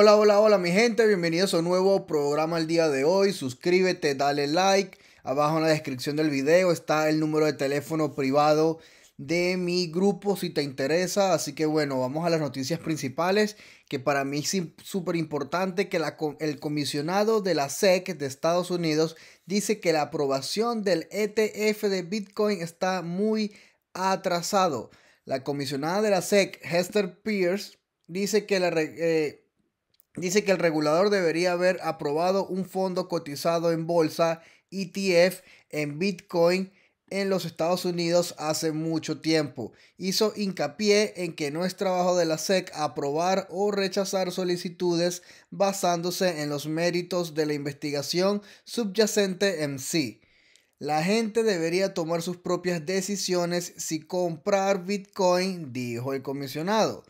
Hola, hola, hola mi gente, bienvenidos a un nuevo programa el día de hoy. Suscríbete, dale like. Abajo en la descripción del video está el número de teléfono privado de mi grupo si te interesa. Así que bueno, vamos a las noticias principales que para mí es súper importante que el comisionado de la SEC de Estados Unidos dice que la aprobación del ETF de Bitcoin está muy atrasado. La comisionada de la SEC, Hester Pierce, dice que la... Eh, dice que el regulador debería haber aprobado un fondo cotizado en bolsa ETF en Bitcoin en los Estados Unidos hace mucho tiempo. Hizo hincapié en que no es trabajo de la SEC aprobar o rechazar solicitudes basándose en los méritos de la investigación subyacente en sí. La gente debería tomar sus propias decisiones si comprar Bitcoin, dijo el comisionado.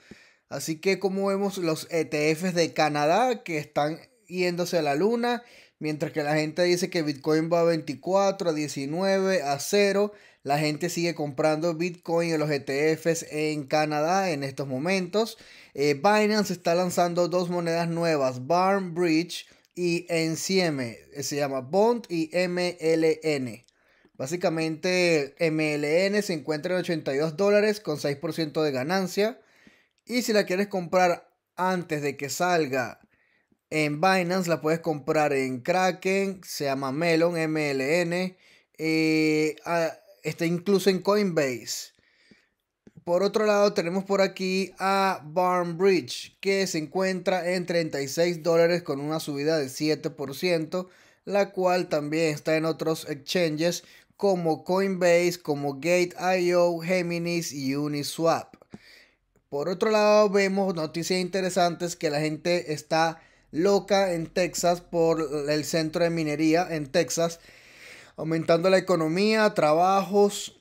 Así que como vemos los ETFs de Canadá que están yéndose a la luna, mientras que la gente dice que Bitcoin va a 24, a 19, a 0, la gente sigue comprando Bitcoin y los ETFs en Canadá en estos momentos. Eh, Binance está lanzando dos monedas nuevas, Barn Bridge y NCM, eh, se llama Bond y MLN. Básicamente MLN se encuentra en 82 dólares con 6% de ganancia. Y si la quieres comprar antes de que salga en Binance, la puedes comprar en Kraken, se llama Melon, MLN, eh, ah, está incluso en Coinbase. Por otro lado, tenemos por aquí a Barnbridge, que se encuentra en 36 dólares con una subida de 7%, la cual también está en otros exchanges como Coinbase, como Gate.io, Geminis y Uniswap. Por otro lado, vemos noticias interesantes que la gente está loca en Texas por el centro de minería en Texas, aumentando la economía, trabajos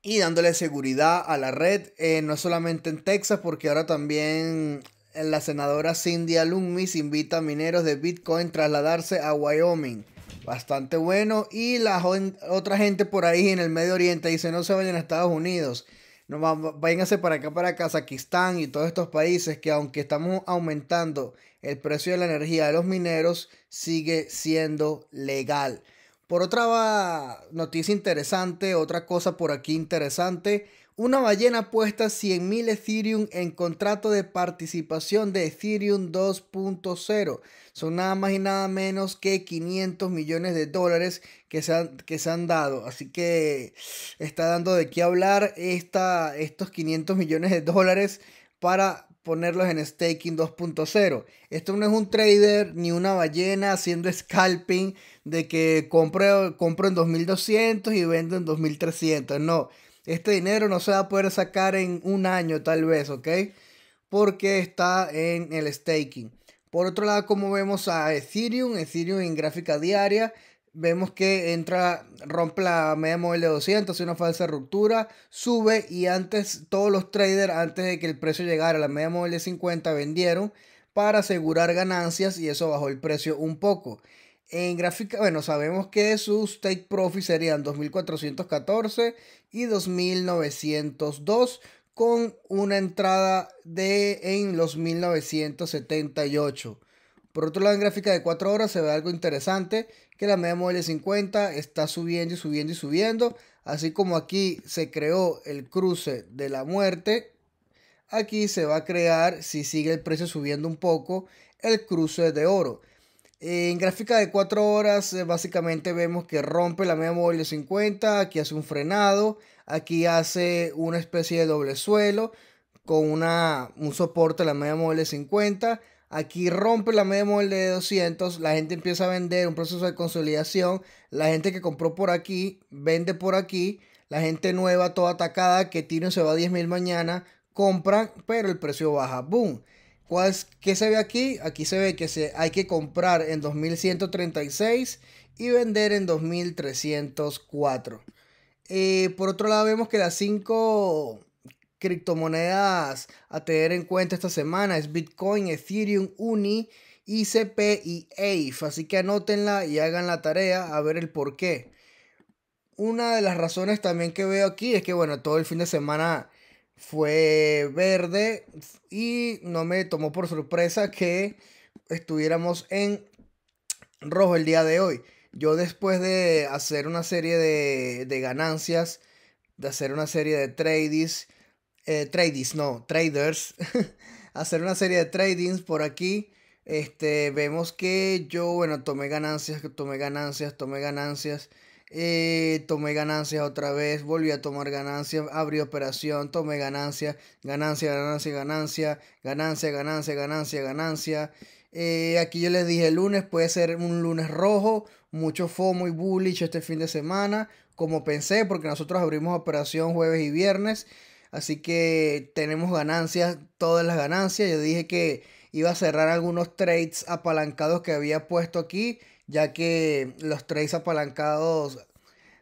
y dándole seguridad a la red, eh, no solamente en Texas, porque ahora también la senadora Cindy Alumnis invita a mineros de Bitcoin a trasladarse a Wyoming. Bastante bueno. Y la otra gente por ahí en el Medio Oriente dice no se vayan a Estados Unidos no, váyanse para acá, para Kazajistán y todos estos países que aunque estamos aumentando el precio de la energía de los mineros, sigue siendo legal. Por otra noticia interesante, otra cosa por aquí interesante, una ballena puesta 100.000 Ethereum en contrato de participación de Ethereum 2.0. Son nada más y nada menos que 500 millones de dólares que se han, que se han dado. Así que está dando de qué hablar estos 500 millones de dólares para ponerlos en staking 2.0. Esto no es un trader ni una ballena haciendo scalping de que compro en 2200 y vendo en 2300. No. Este dinero no se va a poder sacar en un año tal vez, ¿ok? Porque está en el staking. Por otro lado, como vemos a Ethereum, Ethereum en gráfica diaria, vemos que entra, rompe la media móvil de 200, hace una falsa ruptura, sube y antes todos los traders, antes de que el precio llegara a la media móvil de 50, vendieron para asegurar ganancias y eso bajó el precio un poco. En gráfica, bueno, sabemos que sus take profit serían 2414 y 2902 con una entrada de en los 1978. Por otro lado, en gráfica de 4 horas se ve algo interesante, que la media móvil de 50 está subiendo y subiendo y subiendo, así como aquí se creó el cruce de la muerte, aquí se va a crear, si sigue el precio subiendo un poco, el cruce de oro. En gráfica de 4 horas, eh, básicamente vemos que rompe la media móvil de 50, aquí hace un frenado, aquí hace una especie de doble suelo con una, un soporte a la media móvil de 50, aquí rompe la media móvil de 200, la gente empieza a vender, un proceso de consolidación, la gente que compró por aquí, vende por aquí, la gente nueva, toda atacada, que tiene se va a 10.000 mañana, compra pero el precio baja, boom. ¿Qué se ve aquí? Aquí se ve que se, hay que comprar en 2136 y vender en 2304. Eh, por otro lado, vemos que las cinco criptomonedas a tener en cuenta esta semana es Bitcoin, Ethereum, Uni, ICP y AFE. Así que anótenla y hagan la tarea a ver el por qué. Una de las razones también que veo aquí es que, bueno, todo el fin de semana fue verde y no me tomó por sorpresa que estuviéramos en rojo el día de hoy. Yo después de hacer una serie de, ganancias, de hacer una serie de tradies, eh, tradies, no, traders, hacer una serie de tradings por aquí, este, vemos que yo, bueno, tomé ganancias, tomé ganancias, tomé ganancias. Eh, tomé ganancias otra vez, volví a tomar ganancias, abrí operación, tomé ganancias, ganancia, ganancia, ganancia, ganancia, ganancia, ganancia, ganancia. Eh, aquí yo les dije, el lunes puede ser un lunes rojo, mucho FOMO y bullish este fin de semana, como pensé, porque nosotros abrimos operación jueves y viernes, así que tenemos ganancias, todas las ganancias. Yo dije que iba a cerrar algunos trades apalancados que había puesto aquí ya que los trades apalancados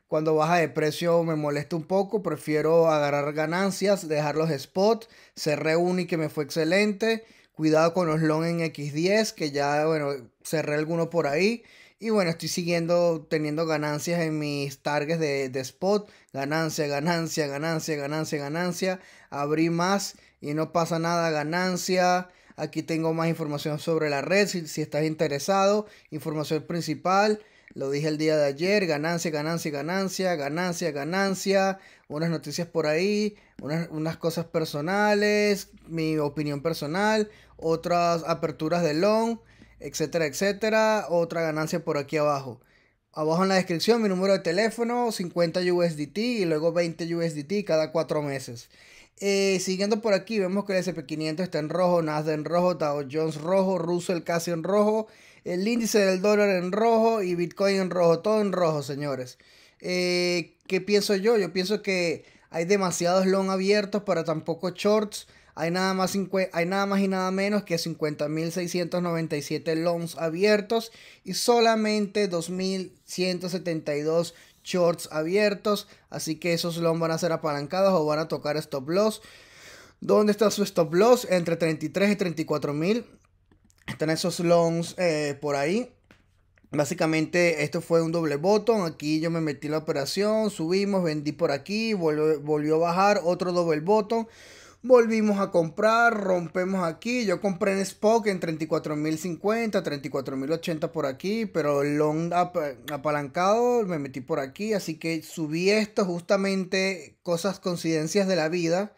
cuando baja de precio me molesta un poco, prefiero agarrar ganancias, dejar los spots, cerré uno y que me fue excelente, cuidado con los long en X10, que ya, bueno, cerré alguno por ahí, y bueno, estoy siguiendo teniendo ganancias en mis targets de, de spot, ganancia, ganancia, ganancia, ganancia, ganancia, abrí más y no pasa nada, ganancia, Aquí tengo más información sobre la red si, estás interesado. Información principal. Lo dije el día de ayer, ganancia, ganancia, ganancia, ganancia, ganancia, unas noticias por ahí, unas, unas, cosas personales, mi opinión personal, otras aperturas de long, etcétera, etcétera, otra ganancia por aquí abajo. Abajo en la descripción mi número de teléfono, 50 USDT y luego 20 USDT cada cuatro meses. Eh, siguiendo por aquí, vemos que el SP500 está en rojo, Nasdaq en rojo, Dow Jones rojo, Russell casi en rojo, el índice del dólar en rojo y Bitcoin en rojo, todo en rojo, señores. Eh, ¿Qué pienso yo? Yo pienso que hay demasiados long abiertos para tampoco shorts. Hay nada más, hay nada, más y nada menos que 50.697 longs abiertos y solamente 2.172 shorts abiertos. Así que esos longs van a ser apalancados o van a tocar stop loss. ¿Dónde está su stop loss? Entre 33 y 34 mil. Están esos longs eh, por ahí. Básicamente esto fue un doble botón. Aquí yo me metí la operación, subimos, vendí por aquí, volvió, volvió a bajar, otro doble botón volvimos a comprar, rompemos aquí. Yo compré en Spock en 34.050, 34.080 por aquí, pero long apalancado me metí por aquí. Así que subí esto justamente, cosas, coincidencias de la vida.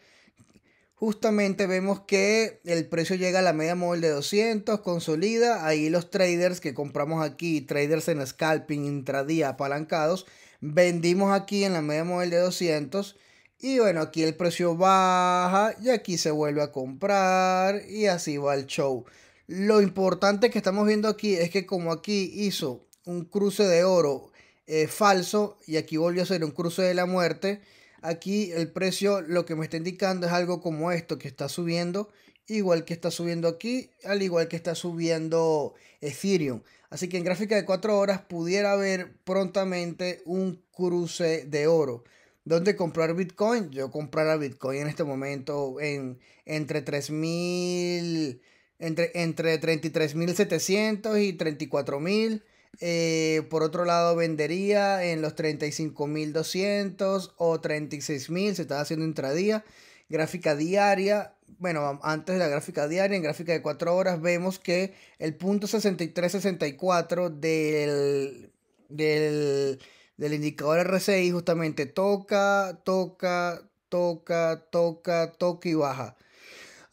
Justamente vemos que el precio llega a la media móvil de 200, consolida. Ahí los traders que compramos aquí, traders en scalping, intradía, apalancados, vendimos aquí en la media móvil de 200 y bueno, aquí el precio baja y aquí se vuelve a comprar y así va el show. Lo importante que estamos viendo aquí es que como aquí hizo un cruce de oro eh, falso y aquí volvió a ser un cruce de la muerte, aquí el precio lo que me está indicando es algo como esto que está subiendo igual que está subiendo aquí, al igual que está subiendo Ethereum. Así que en gráfica de 4 horas pudiera haber prontamente un cruce de oro. ¿Dónde comprar Bitcoin? Yo comprara Bitcoin en este momento en entre 3.000, entre, entre 33.700 y 34.000. Eh, por otro lado, vendería en los 35.200 o 36.000. Se está haciendo intradía. Gráfica diaria. Bueno, antes de la gráfica diaria, en gráfica de 4 horas, vemos que el punto 6364 del, del del indicador RSI justamente toca, toca, toca, toca, toca y baja.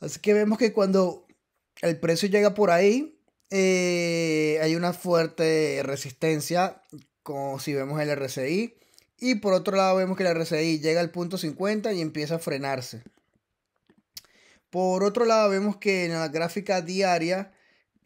Así que vemos que cuando el precio llega por ahí, eh, hay una fuerte resistencia, como si vemos el RSI. Y por otro lado vemos que el RSI llega al punto 50 y empieza a frenarse. Por otro lado vemos que en la gráfica diaria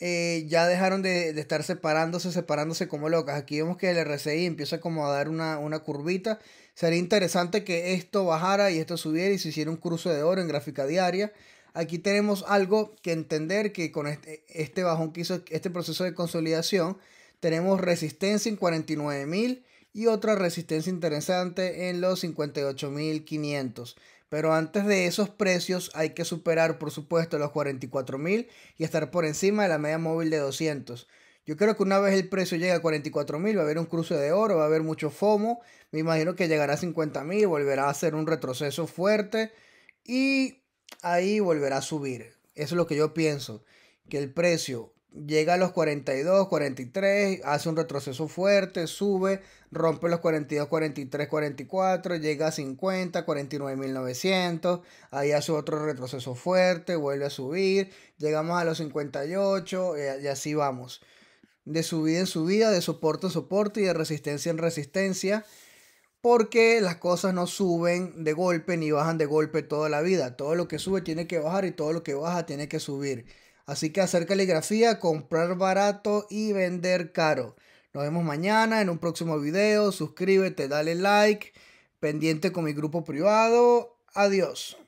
eh, ya dejaron de, estar separándose, separándose como locas. Aquí vemos que el RSI empieza como a dar una, curvita. Sería interesante que esto bajara y esto subiera y se hiciera un cruce de oro en gráfica diaria aquí tenemos algo que entender que con este, este, bajón que hizo este proceso de consolidación, tenemos resistencia en 49.000 y otra resistencia interesante en los 58.500. Pero antes de esos precios hay que superar, por supuesto, los 44.000 y estar por encima de la media móvil de 200. Yo creo que una vez el precio llegue a 44.000 va a haber un cruce de oro, va a haber mucho FOMO. Me imagino que llegará a 50.000, volverá a hacer un retroceso fuerte y ahí volverá a subir. Eso es lo que yo pienso, que el precio llega a los 42, 43, hace un retroceso fuerte, sube, rompe los 42, 43, 44, llega a 50, 49.900, ahí hace otro retroceso fuerte, vuelve a subir, llegamos a los 58 y, eh, y así vamos. De subida en subida, de soporte en soporte y de resistencia en resistencia, porque las cosas no suben de golpe ni bajan de golpe toda la vida. Todo lo que sube tiene que bajar y todo lo que baja tiene que subir. Así que hacer caligrafía, comprar barato y vender caro. Nos vemos mañana en un próximo video. Suscríbete, dale like, pendiente con mi grupo privado. Adiós.